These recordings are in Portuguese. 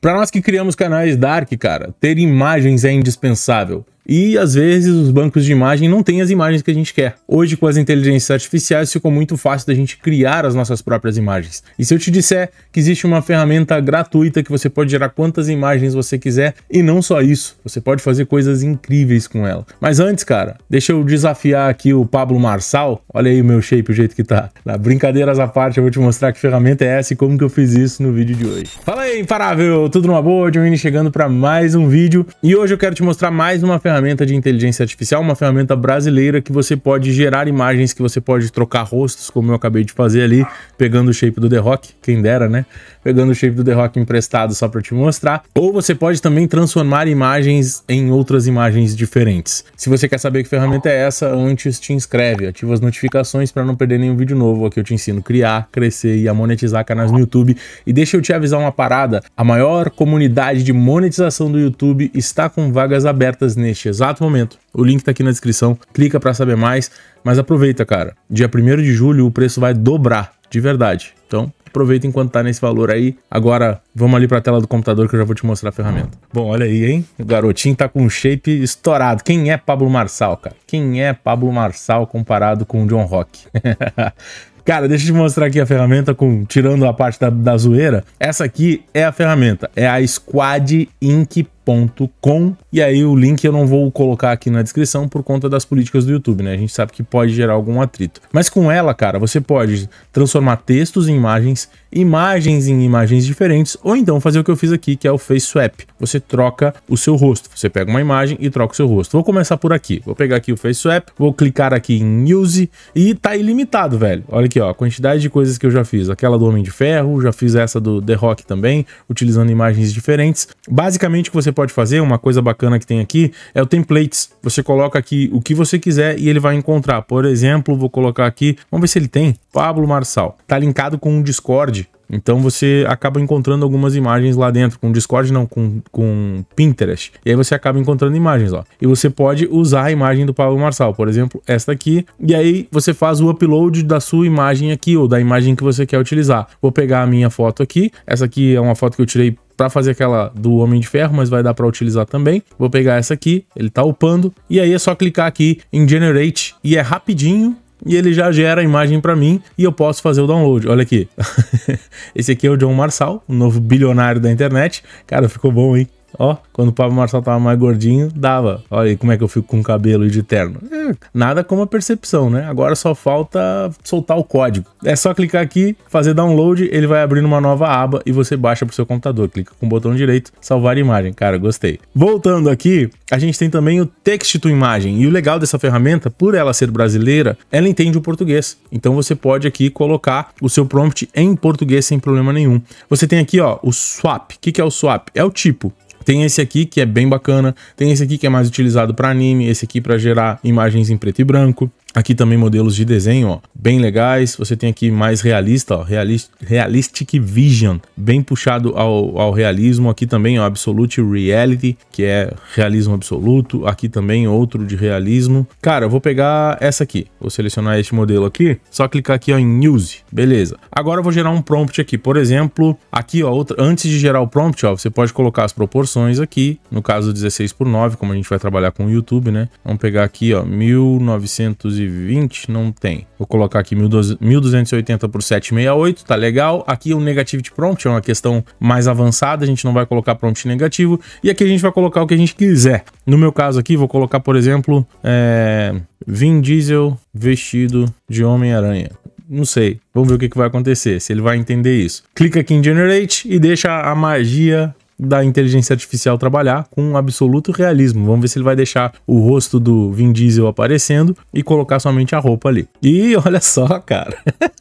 Para nós que criamos canais dark, cara, ter imagens é indispensável e às vezes os bancos de imagem não têm as imagens que a gente quer. Hoje, com as inteligências artificiais, ficou muito fácil da gente criar as nossas próprias imagens. E se eu te disser que existe uma ferramenta gratuita que você pode gerar quantas imagens você quiser, e não só isso, você pode fazer coisas incríveis com ela. Mas antes, cara, deixa eu desafiar aqui o Pablo Marçal. Olha aí o meu shape, o jeito que tá. Brincadeiras à parte, eu vou te mostrar que ferramenta é essa e como que eu fiz isso no vídeo de hoje. Fala aí, imparável! Tudo numa boa? Johnny chegando para mais um vídeo. E hoje eu quero te mostrar mais uma ferramenta ferramenta de inteligência artificial, uma ferramenta brasileira que você pode gerar imagens, que você pode trocar rostos, como eu acabei de fazer ali, pegando o shape do The Rock, quem dera, né? pegando o shape do The Rock emprestado só para te mostrar, ou você pode também transformar imagens em outras imagens diferentes. Se você quer saber que ferramenta é essa, antes te inscreve, ativa as notificações para não perder nenhum vídeo novo. Aqui eu te ensino a criar, crescer e a monetizar canais no YouTube. E deixa eu te avisar uma parada, a maior comunidade de monetização do YouTube está com vagas abertas neste exato momento. O link tá aqui na descrição, clica para saber mais, mas aproveita, cara. Dia 1 de julho o preço vai dobrar, de verdade. Então, Aproveita enquanto tá nesse valor aí. Agora, vamos ali pra tela do computador que eu já vou te mostrar a ferramenta. Bom, olha aí, hein? O garotinho tá com um shape estourado. Quem é Pablo Marçal, cara? Quem é Pablo Marçal comparado com o John Rock? Cara, deixa eu te mostrar aqui a ferramenta, com, tirando a parte da, da zoeira. Essa aqui é a ferramenta, é a Squad Ink youtube.com. E aí o link eu não vou colocar aqui na descrição por conta das políticas do YouTube, né? A gente sabe que pode gerar algum atrito. Mas com ela, cara, você pode transformar textos em imagens, imagens em imagens diferentes, ou então fazer o que eu fiz aqui, que é o face swap. Você troca o seu rosto. Você pega uma imagem e troca o seu rosto. Vou começar por aqui. Vou pegar aqui o face swap, vou clicar aqui em use e tá ilimitado, velho. Olha aqui, ó, a quantidade de coisas que eu já fiz. Aquela do Homem de Ferro, já fiz essa do The Rock também, utilizando imagens diferentes. Basicamente o que você você pode fazer, uma coisa bacana que tem aqui, é o templates. Você coloca aqui o que você quiser e ele vai encontrar. Por exemplo, vou colocar aqui, vamos ver se ele tem, Pablo Marçal. Tá linkado com o Discord. Então você acaba encontrando algumas imagens lá dentro, com Discord não, com, com Pinterest. E aí você acaba encontrando imagens ó. E você pode usar a imagem do Pablo Marçal, por exemplo, esta aqui. E aí você faz o upload da sua imagem aqui, ou da imagem que você quer utilizar. Vou pegar a minha foto aqui. Essa aqui é uma foto que eu tirei para fazer aquela do Homem de Ferro, mas vai dar para utilizar também. Vou pegar essa aqui, ele tá upando, e aí é só clicar aqui em Generate, e é rapidinho, e ele já gera a imagem para mim e eu posso fazer o download. Olha aqui. Esse aqui é o John Marçal, o novo bilionário da internet. Cara, ficou bom, hein? Ó, quando o Pablo Marçal tava mais gordinho, dava. Olha aí como é que eu fico com cabelo e de terno. É, nada como a percepção, né? Agora só falta soltar o código. É só clicar aqui, fazer download, ele vai abrir uma nova aba e você baixa pro seu computador. Clica com o botão direito, salvar imagem. Cara, gostei. Voltando aqui, a gente tem também o text to imagem. E o legal dessa ferramenta, por ela ser brasileira, ela entende o português. Então você pode aqui colocar o seu prompt em português sem problema nenhum. Você tem aqui, ó, o swap. O que é o swap? É o tipo. Tem esse aqui que é bem bacana, tem esse aqui que é mais utilizado para anime, esse aqui para gerar imagens em preto e branco. Aqui também modelos de desenho, ó, bem legais. Você tem aqui mais realista, ó, realist, Realistic Vision, bem puxado ao, ao realismo. Aqui também, ó, Absolute Reality, que é realismo absoluto. Aqui também outro de realismo. Cara, eu vou pegar essa aqui. Vou selecionar este modelo aqui. Só clicar aqui ó, em Use, beleza. Agora eu vou gerar um prompt aqui. Por exemplo, aqui, ó, outra, antes de gerar o prompt, ó, você pode colocar as proporções aqui. No caso, 16 por 9, como a gente vai trabalhar com o YouTube, né? Vamos pegar aqui, ó, 1900 1220, não tem. Vou colocar aqui 1280 por 768, tá legal. Aqui o um negativity prompt é uma questão mais avançada, a gente não vai colocar prompt negativo. E aqui a gente vai colocar o que a gente quiser. No meu caso aqui, vou colocar, por exemplo, é... Vin Diesel vestido de Homem-Aranha não sei. Vamos ver o que, vai acontecer, se ele vai entender isso. Clica aqui em Generate e deixa a magia da inteligência artificial trabalhar com um absoluto realismo. Vamos ver se ele vai deixar o rosto do Vin Diesel aparecendo e colocar somente a roupa ali. E olha só, cara.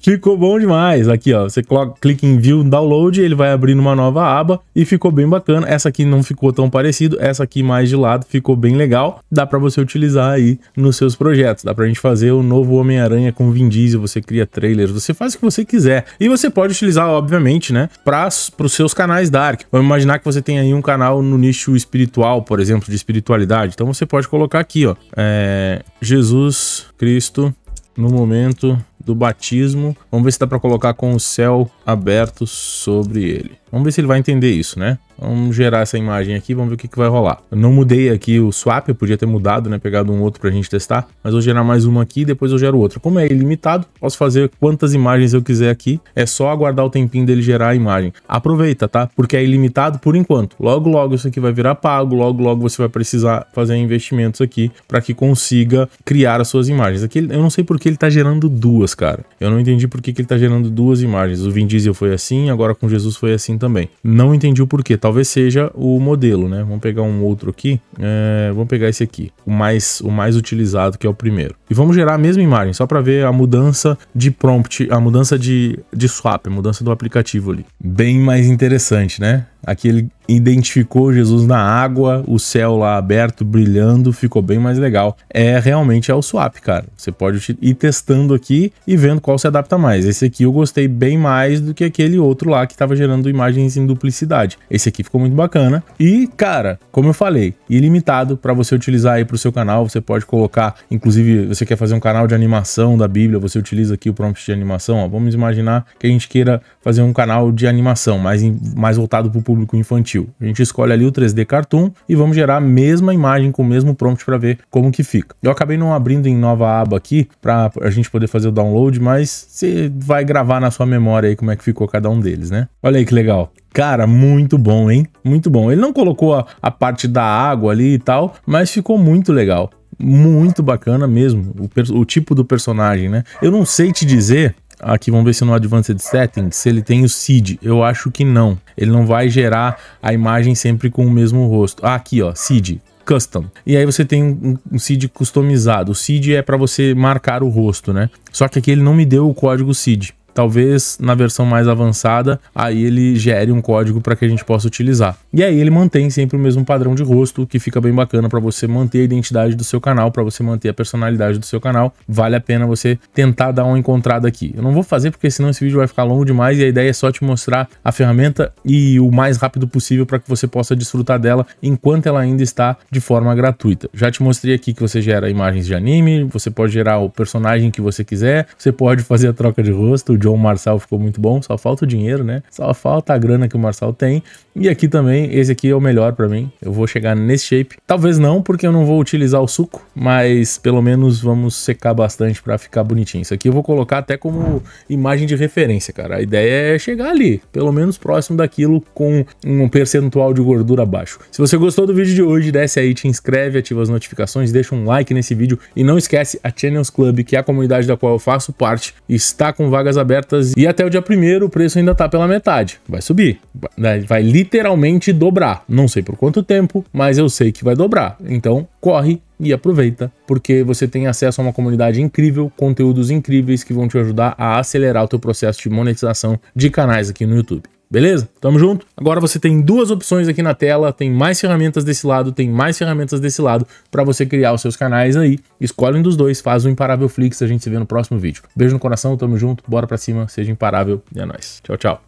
Ficou bom demais. Aqui, ó, você clica em View Download, ele vai abrir uma nova aba e ficou bem bacana. Essa aqui não ficou tão parecido, essa aqui mais de lado ficou bem legal. Dá para você utilizar aí nos seus projetos. Dá pra gente fazer o novo Homem-Aranha com Vin Diesel, você cria trailers, você faz o que você quiser. E você pode utilizar, obviamente, né, para os seus canais Dark. Vamos imaginar que você tem aí um canal no nicho espiritual, por exemplo, de espiritualidade. Então você pode colocar aqui, ó, é, Jesus Cristo no momento do batismo. Vamos ver se dá para colocar com o céu abertos sobre ele. Vamos ver se ele vai entender isso, né? Vamos gerar essa imagem aqui, vamos ver o que, que vai rolar. Eu não mudei aqui o swap, eu podia ter mudado, né? Pegado um outro pra gente testar, mas vou gerar mais uma aqui e depois eu gero outra. Como é ilimitado, posso fazer quantas imagens eu quiser aqui, é só aguardar o tempinho dele gerar a imagem. Aproveita, tá? Porque é ilimitado por enquanto. Logo, logo isso aqui vai virar pago, logo, logo você vai precisar fazer investimentos aqui para que consiga criar as suas imagens. Aqui eu não sei porque ele tá gerando duas, cara. Eu não entendi por que, que ele tá gerando duas imagens. O Vin diesel foi assim, agora com Jesus foi assim também. Não entendi o porquê. Talvez seja o modelo, né? Vamos pegar um outro aqui. É, vamos pegar esse aqui, o mais, o mais utilizado, que é o primeiro. E vamos gerar a mesma imagem, só para ver a mudança de prompt, a mudança de, de swap, a mudança do aplicativo ali. Bem mais interessante, né? Aqui ele identificou Jesus na água, o céu lá aberto, brilhando, ficou bem mais legal. É realmente é o swap, cara. Você pode ir testando aqui e vendo qual se adapta mais. Esse aqui eu gostei bem mais do que aquele outro lá que estava gerando imagens em duplicidade. Esse aqui ficou muito bacana. E, cara, como eu falei, ilimitado para você utilizar aí para o seu canal. Você pode colocar, inclusive, você quer fazer um canal de animação da Bíblia, você utiliza aqui o prompt de animação. Ó. Vamos imaginar que a gente queira fazer um canal de animação, mais, mais voltado para público infantil. A gente escolhe ali o 3D Cartoon e vamos gerar a mesma imagem com o mesmo prompt para ver como que fica. Eu acabei não abrindo em nova aba aqui para a gente poder fazer o download, mas você vai gravar na sua memória aí como é que ficou cada um deles, né? Olha aí que legal. Cara, muito bom, hein? Muito bom. Ele não colocou a, a parte da água ali e tal, mas ficou muito legal muito bacana mesmo, o, o, tipo do personagem, né? Eu não sei te dizer Aqui vamos ver se no Advanced Settings, se ele tem o seed. Eu acho que não. Ele não vai gerar a imagem sempre com o mesmo rosto. Ah, aqui ó, seed. Custom. E aí você tem um, um seed customizado. O seed é para você marcar o rosto, né? Só que aqui ele não me deu o código seed. Talvez na versão mais avançada, aí ele gere um código para que a gente possa utilizar. E aí ele mantém sempre o mesmo padrão de rosto, que fica bem bacana para você manter a identidade do seu canal, para você manter a personalidade do seu canal. Vale a pena você tentar dar uma encontrada aqui. Eu não vou fazer porque senão esse vídeo vai ficar longo demais e a ideia é só te mostrar a ferramenta e o mais rápido possível para que você possa desfrutar dela enquanto ela ainda está de forma gratuita. Já te mostrei aqui que você gera imagens de anime, você pode gerar o personagem que você quiser, você pode fazer a troca de rosto, o João Marçal ficou muito bom, só falta o dinheiro, né? Só falta a grana que o Marçal tem. E aqui também, esse aqui é o melhor para mim. Eu vou chegar nesse shape. Talvez não, porque eu não vou utilizar o suco, mas pelo menos vamos secar bastante para ficar bonitinho. Isso aqui eu vou colocar até como imagem de referência, cara. A ideia é chegar ali, pelo menos próximo daquilo com um percentual de gordura baixo. Se você gostou do vídeo de hoje, desce aí, te inscreve, ativa as notificações, deixa um like nesse vídeo e não esquece a Channels Club, que é a comunidade da qual eu faço parte, está com vagas abertas abertas e até o dia primeiro o preço ainda tá pela metade. Vai subir, vai, né? vai literalmente dobrar. Não sei por quanto tempo, mas eu sei que vai dobrar. Então, corre e aproveita, porque você tem acesso a uma comunidade incrível, conteúdos incríveis que vão te ajudar a acelerar o teu processo de monetização de canais aqui no YouTube. Beleza? Tamo junto? Agora você tem duas opções aqui na tela, tem mais ferramentas desse lado, tem mais ferramentas desse lado para você criar os seus canais aí. Escolhe um dos dois, faz o Imparável Flix, a gente se vê no próximo vídeo. Beijo no coração, tamo junto, bora pra cima, seja imparável e é nóis. Tchau, tchau.